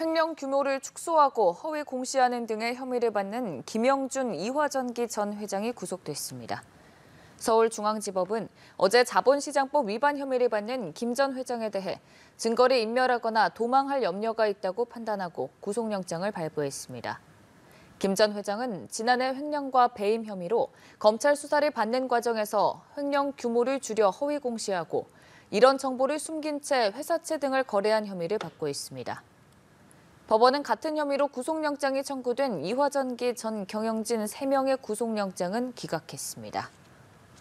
횡령 규모를 축소하고 허위 공시하는 등의 혐의를 받는 김영준 이화전기 전 회장이 구속됐습니다. 서울중앙지법은 어제 자본시장법 위반 혐의를 받는 김 전 회장에 대해 증거를 인멸하거나 도망할 염려가 있다고 판단하고 구속영장을 발부했습니다. 김 전 회장은 지난해 횡령과 배임 혐의로 검찰 수사를 받는 과정에서 횡령 규모를 줄여 허위 공시하고 이런 정보를 숨긴 채 회사채 등을 거래한 혐의를 받고 있습니다. 법원은 같은 혐의로 구속영장이 청구된 이화전기 전 경영진 3명의 구속영장은 기각했습니다.